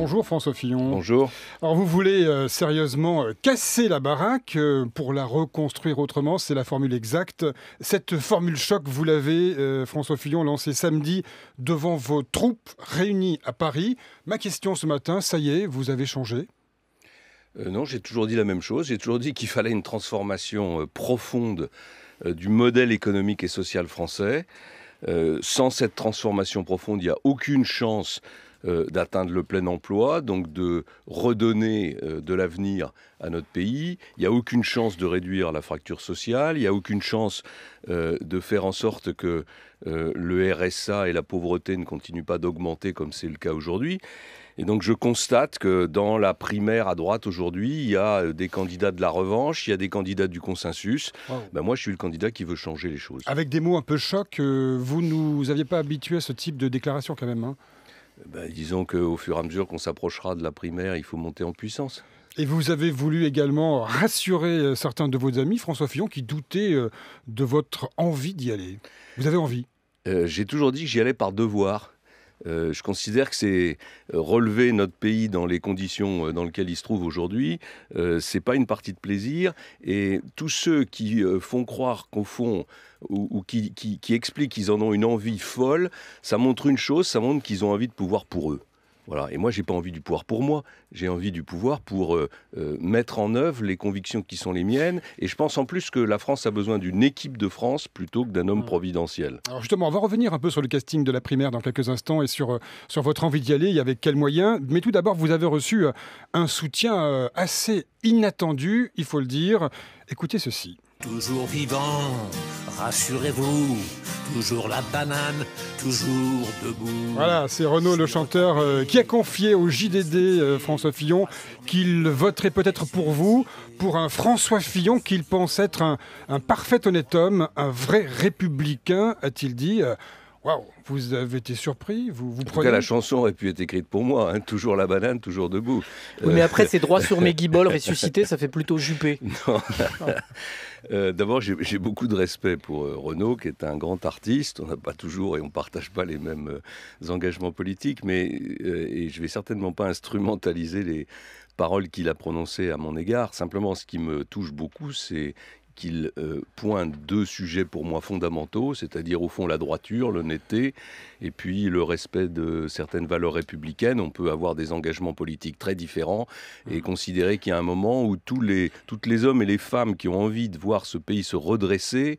Bonjour François Fillon. Bonjour. Alors vous voulez euh, sérieusement euh, casser la baraque euh, pour la reconstruire autrement, c'est la formule exacte. Cette formule choc, vous l'avez, François Fillon, lancée samedi devant vos troupes réunies à Paris. Ma question ce matin, ça y est, vous avez changé Non, j'ai toujours dit la même chose. J'ai toujours dit qu'il fallait une transformation profonde du modèle économique et social français. sans cette transformation profonde, il n'y a aucune chance euh, d'atteindre le plein emploi, donc de redonner euh, de l'avenir à notre pays. Il n'y a aucune chance de réduire la fracture sociale, il n'y a aucune chance euh, de faire en sorte que le RSA et la pauvreté ne continuent pas d'augmenter comme c'est le cas aujourd'hui. Et donc je constate que dans la primaire à droite aujourd'hui, il y a des candidats de la revanche, il y a des candidats du consensus. Ben moi, je suis le candidat qui veut changer les choses. Avec des mots un peu chocs, vous nous aviez pas habitué à ce type de déclaration quand même. Hein bah, disons qu'au fur et à mesure qu'on s'approchera de la primaire, il faut monter en puissance. Et vous avez voulu également rassurer euh, certains de vos amis, François Fillon, qui doutaient euh, de votre envie d'y aller. Vous avez envie euh, J'ai toujours dit que j'y allais par devoir. Euh, je considère que c'est euh, relever notre pays dans les conditions euh, dans lesquelles il se trouve aujourd'hui. c'est pas une partie de plaisir. Et tous ceux qui font croire qu'au fond ou, qui expliquent qu'ils en ont une envie folle, ça montre une chose, ça montre qu'ils ont envie de pouvoir pour eux. Voilà. Et moi, j'ai pas envie du pouvoir pour moi. J'ai envie du pouvoir pour euh, euh, mettre en œuvre les convictions qui sont les miennes. Et je pense en plus que la France a besoin d'une équipe de France plutôt que d'un homme mmh. providentiel. Alors justement, on va revenir un peu sur le casting de la primaire dans quelques instants et sur, euh, sur votre envie d'y aller et avec quels moyens. Mais tout d'abord, vous avez reçu un soutien assez inattendu, il faut le dire. Écoutez ceci. Toujours vivant, rassurez-vous, toujours la banane, toujours debout. Voilà, c'est Renaud le chanteur euh, qui a confié au JDD euh, François Fillon qu'il voterait peut-être pour vous, pour un François Fillon qu'il pense être un, parfait honnête homme, un vrai républicain, a-t-il dit. Euh, Waouh, vous avez été surpris vous, vous En tout cas, la chanson aurait pu être écrite pour moi. Hein. toujours la banane, toujours debout. Oui, mais après, euh, c'est droits sur mes ressuscité ressuscités, ça fait plutôt Juppé. Euh, d'abord, j'ai beaucoup de respect pour euh, Renaud, qui est un grand artiste. On n'a pas toujours et on ne partage pas les mêmes engagements politiques, mais et je vais certainement pas instrumentaliser les paroles qu'il a prononcées à mon égard. Simplement, ce qui me touche beaucoup, c'est qu'il euh, pointe deux sujets pour moi fondamentaux, c'est-à-dire au fond la droiture, l'honnêteté, et puis le respect de certaines valeurs républicaines. On peut avoir des engagements politiques très différents et mmh. considérer qu'il y a un moment où tous les, toutes les hommes et les femmes qui ont envie de voir ce pays se redresser,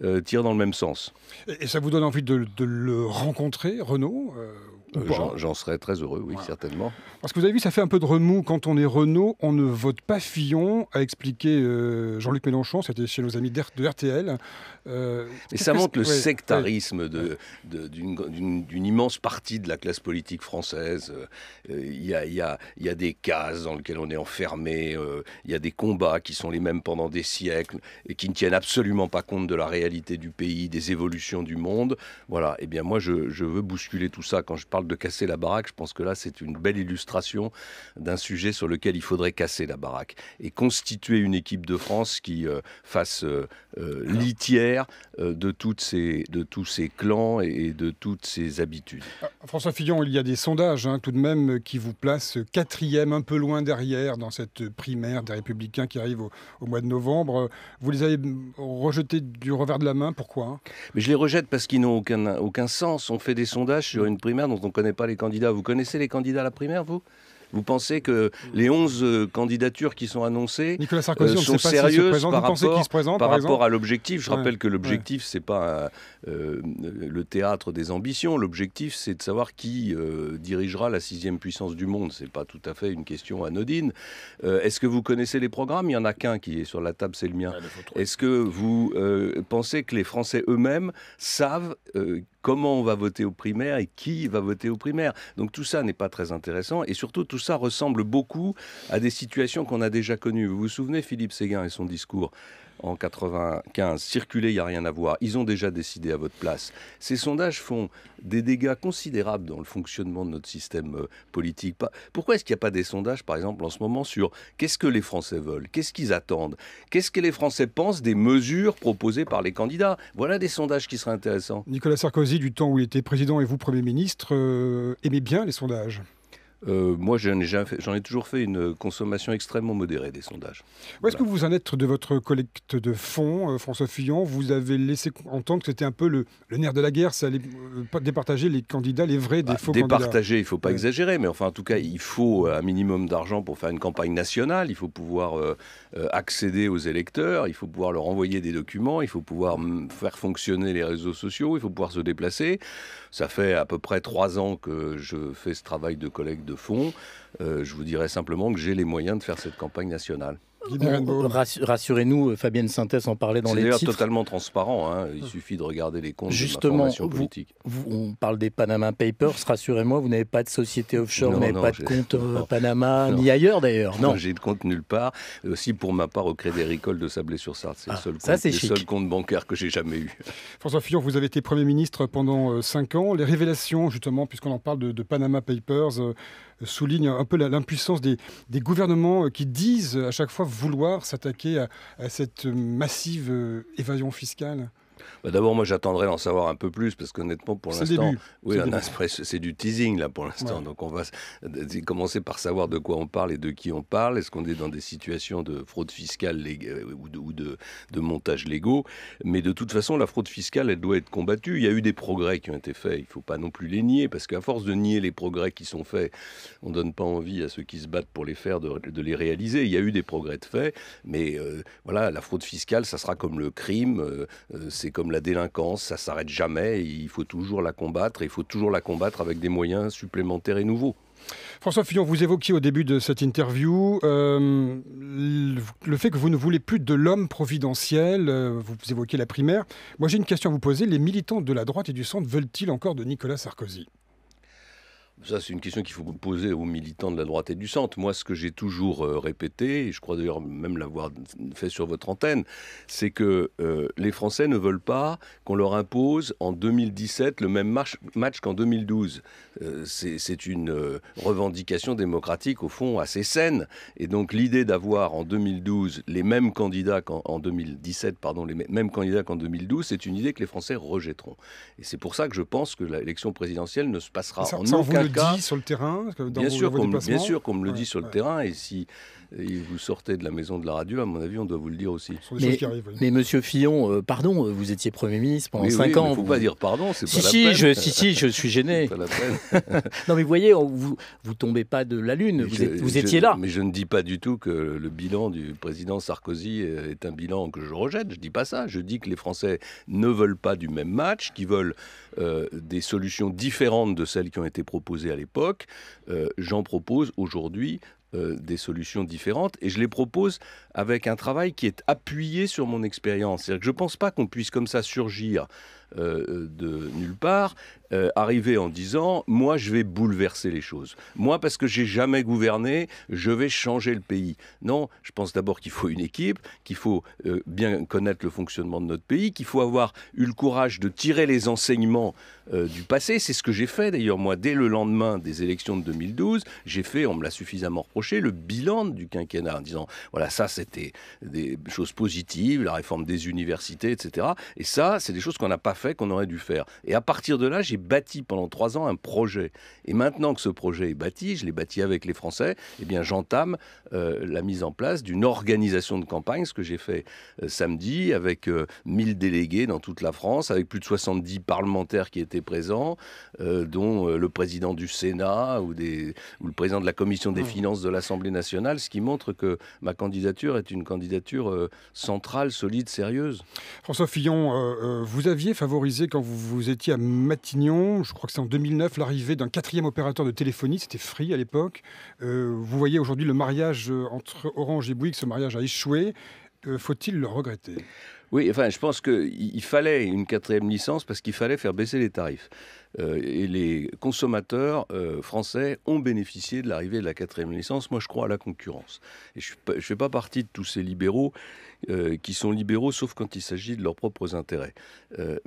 Tire euh, tirent dans le même sens. Et, ça vous donne envie de, le rencontrer, Renaud euh, euh, J'en serais très heureux, oui, certainement. Parce que vous avez vu, ça fait un peu de remous. Quand on est Renault, on ne vote pas Fillon, a expliqué Jean-Luc Mélenchon, c'était chez nos amis de RTL. et ça montre le sectarisme d'une immense partie de la classe politique française. Il y y, a, des cases dans lesquelles on est enfermé, il y a des combats qui sont les mêmes pendant des siècles et qui ne tiennent absolument pas compte de la réalité du pays, des évolutions du monde. Voilà, et eh bien moi je, veux bousculer tout ça. Quand je parle de casser la baraque, je pense que là c'est une belle illustration d'un sujet sur lequel il faudrait casser la baraque et constituer une équipe de France qui euh, fasse euh, euh, litière de, toutes ces, de tous ces clans et, de toutes ces habitudes. Ah, François Fillon, il y a des sondages hein, tout de même qui vous placent quatrième, un peu loin derrière dans cette primaire des Républicains qui arrive au, au mois de novembre. Vous les avez rejetés du revers de la main, pourquoi hein Mais je les rejette parce qu'ils n'ont aucun, aucun sens. On fait des sondages sur une primaire dont on ne connaît pas les candidats. Vous connaissez les candidats à la primaire, vous vous pensez que les 11 euh, candidatures qui sont annoncées euh, sont sérieuses par, rapport, à l'objectif Je rappelle que l'objectif, ce n'est pas euh, le théâtre des ambitions. L'objectif, c'est de savoir qui dirigera la sixième puissance du monde. C'est pas tout à fait une question anodine. Est-ce que vous connaissez les programmes Il n'y en a qu'un qui est sur la table, c'est le mien. Est-ce que vous pensez que les Français eux-mêmes savent comment on va voter aux primaires et qui va voter aux primaires. Donc tout ça n'est pas très intéressant et surtout tout ça ressemble beaucoup à des situations qu'on a déjà connues. Vous vous souvenez Philippe Séguin et son discours en 95. Circuler, il n'y a rien à voir. Ils ont déjà décidé à votre place. Ces sondages font des dégâts considérables dans le fonctionnement de notre système euh, politique. Pourquoi est-ce qu'il n'y a pas des sondages, par exemple, en ce moment sur qu'est-ce que les Français veulent, qu'est-ce qu'ils attendent, qu'est-ce que les Français pensent des mesures proposées par les candidats Voilà des sondages qui seraient intéressants. Nicolas Sarkozy, du temps où il était président et vous Premier ministre, euh, aimait aimez bien les sondages euh, moi, j'en ai, toujours fait une consommation extrêmement modérée des sondages. Où est-ce que vous en êtes de votre collecte de fonds, euh, François Fillon Vous avez laissé entendre que c'était un peu le, nerf de la guerre, ça allait euh, départager les candidats, les vrais des bah, départager, il ne faut pas exagérer, mais enfin, en tout cas, il faut un minimum d'argent pour faire une campagne nationale, il faut pouvoir accéder aux électeurs, il faut pouvoir leur envoyer des documents, il faut pouvoir mm, faire fonctionner les réseaux sociaux, il faut pouvoir se déplacer. Ça fait à peu près trois ans que je fais ce travail de collecte de fonds. Euh, je vous dirais simplement que j'ai les moyens de faire cette campagne nationale. Rassurez-nous, euh, Fabienne Sintès en parlait dans les titres. C'est totalement transparent, hein. il suffit de regarder les comptes Justement, de formation politique. Vous, on parle des Panama Papers, rassurez-moi, vous n'avez pas de société offshore, vous n'avez pas de compte euh, Panama, ni ailleurs d'ailleurs. Non, j'ai de compte nulle part, aussi euh, pour ma part au Crédit Agricole de Sablé-sur-Sarthe, c'est le ah, seul compte, bancaire que j'ai jamais eu. François Fillon, vous avez été Premier ministre pendant 5 ans, les révélations justement, puisqu'on en parle de Panama Papers, souligne un peu l'impuissance des, gouvernements euh, qui disent à chaque fois vouloir s'attaquer à, cette euh, massive euh, évasion fiscale bah, d'abord, moi, j'attendrai d'en savoir un peu plus parce qu'honnêtement, pour l'instant, oui, c'est du teasing là pour l'instant. Donc, on va euh, commencer par savoir de quoi on parle et de qui on parle. Est-ce qu'on est dans des situations de fraude fiscale euh, ou, de, ou de, montage légaux Mais de toute façon, la fraude fiscale, elle doit être combattue. Il y a eu des progrès qui ont été faits. Il ne faut pas non plus les nier parce qu'à force de nier les progrès qui sont faits, on donne pas envie à ceux qui se battent pour les faire de, les réaliser. Il y a eu des progrès de faits mais euh, voilà, la fraude fiscale, ça sera comme le crime. c'est comme la délinquance, ça s'arrête jamais, il faut toujours la combattre, et il faut toujours la combattre avec des moyens supplémentaires et nouveaux. François Fillon, vous évoquiez au début de cette interview euh, le fait que vous ne voulez plus de l'homme providentiel, euh, vous évoquiez la primaire. Moi j'ai une question à vous poser, les militants de la droite et du centre veulent-ils encore de Nicolas Sarkozy ça, c'est une question qu'il faut poser aux militants de la droite et du centre. Moi, ce que j'ai toujours euh, répété, et je crois d'ailleurs même l'avoir fait sur votre antenne, c'est que euh, les Français ne veulent pas qu'on leur impose en 2017 le même match, qu'en 2012. Euh, c'est une revendication démocratique, au fond, assez saine. Et donc, l'idée d'avoir en 2012 les mêmes candidats qu'en 2017, pardon, les mêmes candidats qu'en 2012, c'est une idée que les Français rejetteront. Et c'est pour ça que je pense que l'élection présidentielle ne se passera en aucun terrain, bien, sûr, bien sûr, qu'on me le dit sur le terrain. Et si et vous sortez de la maison de la radio, à mon avis, on doit vous le dire aussi. mais, mais Monsieur Fillon, euh, pardon, euh, vous étiez Premier ministre pendant 5 ans. Il ne faut vous... pas dire pardon, c'est si, pas la peine. Je, si, si, je suis gêné. non, mais vous voyez, vous ne tombez pas de la lune, vous, étiez là. Mais je ne dis pas du tout que le bilan du président Sarkozy est un bilan que je rejette, je ne dis pas ça. Je dis que les Français ne veulent pas du même match, qu'ils veulent euh, des solutions différentes de celles qui ont été proposées à l'époque. J'en propose aujourd'hui euh, des solutions différentes et je les propose avec un travail qui est appuyé sur mon expérience. je ne pense pas qu'on puisse comme ça surgir euh, euh, de nulle part, euh, arriver en disant moi je vais bouleverser les choses. Moi parce que j'ai jamais gouverné, je vais changer le pays. Non, je pense d'abord qu'il faut une équipe, qu'il faut bien connaître le fonctionnement de notre pays, qu'il faut avoir eu le courage de tirer les enseignements du passé. C'est ce que j'ai fait d'ailleurs moi dès le lendemain des élections de 2012, j'ai fait, on me l'a suffisamment reproché, le bilan du quinquennat en disant voilà ça c'était des choses positives, la réforme des universités, etc. Et ça c'est des choses qu'on n'a pas fait qu'on aurait dû faire. Et à partir de là, j'ai bâti pendant trois ans un projet. Et maintenant que ce projet est bâti, je l'ai bâti avec les Français, et eh bien j'entame euh, la mise en place d'une organisation de campagne, ce que j'ai fait euh, samedi, avec euh, mille 1000 délégués dans toute la France, avec plus de 70 parlementaires qui étaient présents, dont le président du Sénat ou, des, le président de la commission des finances de l'Assemblée nationale, ce qui montre que ma candidature est une candidature centrale, solide, sérieuse. François Fillon, vous aviez favorisé quand vous, vous étiez à Matignon. Je crois que c'est en 2009 l'arrivée d'un quatrième opérateur de téléphonie. C'était Free à l'époque. Euh, vous voyez aujourd'hui le mariage euh, entre Orange et Bouygues, ce mariage a échoué. Euh, faut-il le regretter oui, enfin, je pense qu'il fallait une quatrième licence parce qu'il fallait faire baisser les tarifs. Euh, et les consommateurs euh, français ont bénéficié de l'arrivée de la quatrième licence. Moi, je crois à la concurrence. Et je ne fais pas partie de tous ces libéraux euh, qui sont libéraux, sauf quand il s'agit de leurs propres intérêts.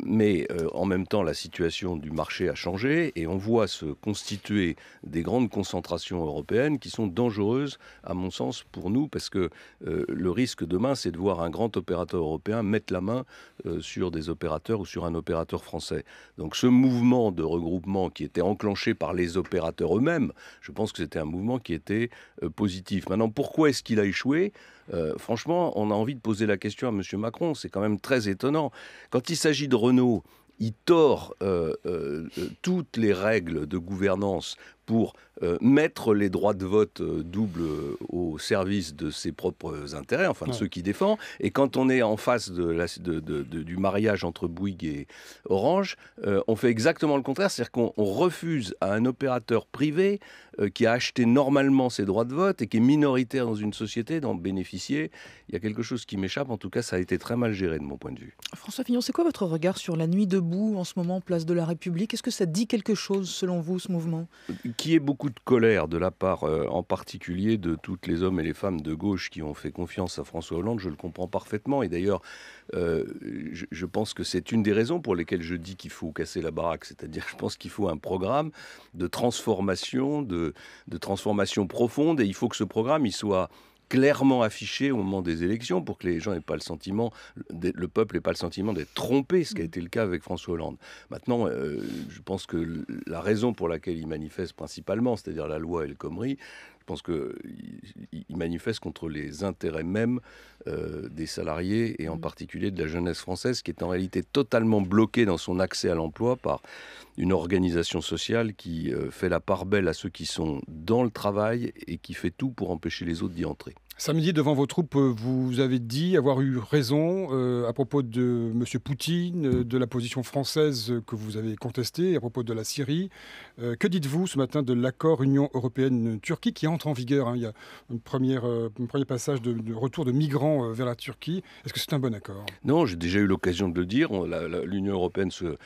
mais en même temps, la situation du marché a changé et on voit se constituer des grandes concentrations européennes qui sont dangereuses, à mon sens, pour nous, parce que le risque demain, c'est de voir un grand opérateur européen mettre la main euh, sur des opérateurs ou sur un opérateur français. Donc ce mouvement de regroupement qui était enclenché par les opérateurs eux-mêmes, je pense que c'était un mouvement qui était euh, positif. Maintenant, pourquoi est-ce qu'il a échoué euh, franchement, on a envie de poser la question à M. Macron. C'est quand même très étonnant. Quand il s'agit de Renault, il tord toutes les règles de gouvernance pour euh, mettre les droits de vote euh, doubles euh, au service de ses propres intérêts, enfin de ceux qui défend. Et quand on est en face de du mariage entre Bouygues et Orange, on fait exactement le contraire, c'est-à-dire qu'on refuse à un opérateur privé qui a acheté normalement ses droits de vote et qui est minoritaire dans une société d'en bénéficier. Il y a quelque chose qui m'échappe, en tout cas ça a été très mal géré de mon point de vue. François Fillon, c'est quoi votre regard sur la nuit debout en ce moment, place de la République Est-ce que ça dit quelque chose selon vous, ce mouvement qui est beaucoup de colère de la part, euh, en particulier, de toutes les hommes et les femmes de gauche qui ont fait confiance à François Hollande. Je le comprends parfaitement. Et d'ailleurs, euh, je, pense que c'est une des raisons pour lesquelles je dis qu'il faut casser la baraque. C'est-à-dire, je pense qu'il faut un programme de transformation, de transformation profonde. Et il faut que ce programme, il soit clairement affiché au moment des élections pour que les gens n'aient pas le sentiment, le peuple n'ait pas le sentiment d'être trompé, ce qui a mm. été le cas avec François Hollande. Maintenant, euh, je pense que la raison pour laquelle il manifeste principalement, c'est-à-dire la loi El Khomri, je pense qu'il manifeste contre les intérêts même euh, des salariés et en mm. particulier de la jeunesse française qui est en réalité totalement bloquée dans son accès à l'emploi par une organisation sociale qui euh, fait la part belle à ceux qui sont dans le travail et qui fait tout pour empêcher les autres d'y entrer. Samedi, devant vos troupes, euh, vous avez dit avoir eu raison euh, à propos de M. Poutine, euh, de la position française que vous avez contestée, à propos de la Syrie. que dites-vous ce matin de l'accord Union européenne-Turquie qui entre en vigueur hein? Il y a un premier passage de, retour de migrants vers la Turquie. Est-ce que c'est un bon accord Non, j'ai déjà eu l'occasion de le dire. L'Union européenne se,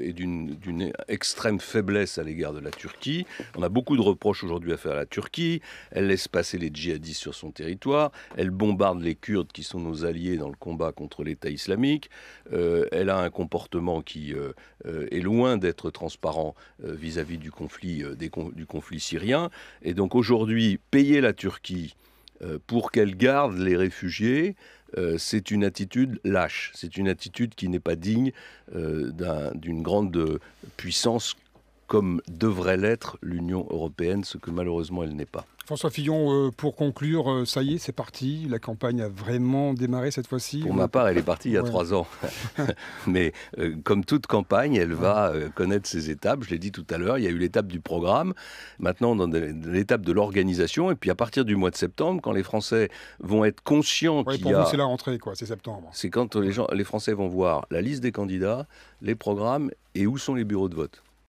est d'une extrême faiblesse à l'égard de la Turquie. On a beaucoup de reproches aujourd'hui à faire à la Turquie. Elle laisse passer les djihadistes sur son territoire elle bombarde les Kurdes qui sont nos alliés dans le combat contre l'État islamique, euh, elle a un comportement qui euh, euh, est loin d'être transparent vis-à-vis du, conflit, syrien. Et donc aujourd'hui, payer la Turquie pour qu'elle garde les réfugiés, c'est une attitude lâche, c'est une attitude qui n'est pas digne d'une grande puissance comme devrait l'être l'Union européenne, ce que malheureusement elle n'est pas. François Fillon, euh, pour conclure, euh, ça y est, c'est parti. La campagne a vraiment démarré cette fois-ci. Pour ma part, elle est partie il y a trois ans. Mais euh, comme toute campagne, elle va connaître ses étapes. Je l'ai dit tout à l'heure, il y a eu l'étape du programme. Maintenant, dans l'étape de l'organisation. Et puis à partir du mois de septembre, quand les Français vont être conscients qu'il y a... vous, c'est la rentrée, quoi. C'est septembre. C'est quand les, gens, les Français vont voir la liste des candidats, les programmes et où sont les bureaux de vote.